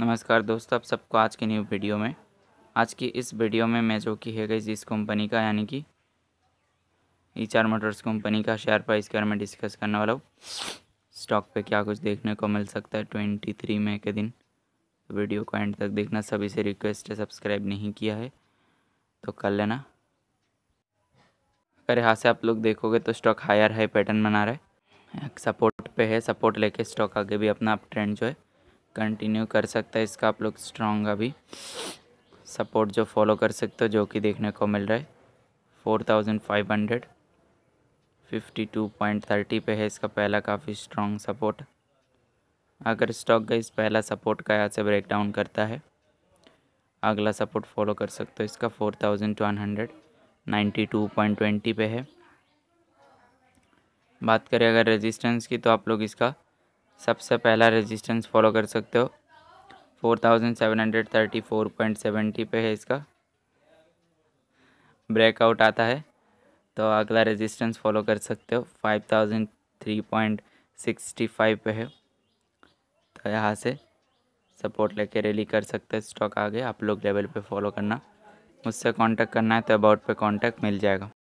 नमस्कार दोस्तों आप सबको आज की न्यू वीडियो में आज की इस वीडियो में मैं जो कि है गई जिस कंपनी का यानी कि ई चार मोटर्स कंपनी का शेयर प्राइस के बारे में डिस्कस करने वाला हूँ स्टॉक पे क्या कुछ देखने को मिल सकता है ट्वेंटी थ्री मई के दिन तो वीडियो को एंड तक देखना सभी से रिक्वेस्ट है सब्सक्राइब नहीं किया है तो कर लेना अगर यहाँ से आप लोग देखोगे तो स्टॉक हायर हाई पैटर्न बना रहा है सपोर्ट पे है सपोर्ट लेके स्टॉक आगे भी अपना अप ट्रेंड जो है कंटिन्यू कर सकता है इसका आप लोग स्ट्रॉन्ग अभी सपोर्ट जो फॉलो कर सकते हो जो कि देखने को मिल रहा है four thousand five hundred fifty two point thirty पे है इसका पहला काफ़ी स्ट्रॉन्ग सपोर्ट अगर स्टॉक का इस पहला सपोर्ट का यहाँ से ब्रेक डाउन करता है अगला सपोर्ट फॉलो कर सकते हो इसका four thousand one hundred ninety two point twenty पे है बात करें अगर रेजिस्टेंस की तो आप लोग इसका सबसे पहला रेजिस्टेंस फॉलो कर सकते हो four thousand seven hundred thirty four point seventy पे है इसका ब्रेकआउट आता है तो अगला रेजिस्टेंस फॉलो कर सकते हो five thousand three point sixty five पे है तो यहाँ से सपोर्ट लेके रैली कर सकते हैं स्टॉक आगे आप लोग लेवल पे फॉलो करना मुझसे कांटेक्ट करना है तो अबाउट पे कांटेक्ट मिल जाएगा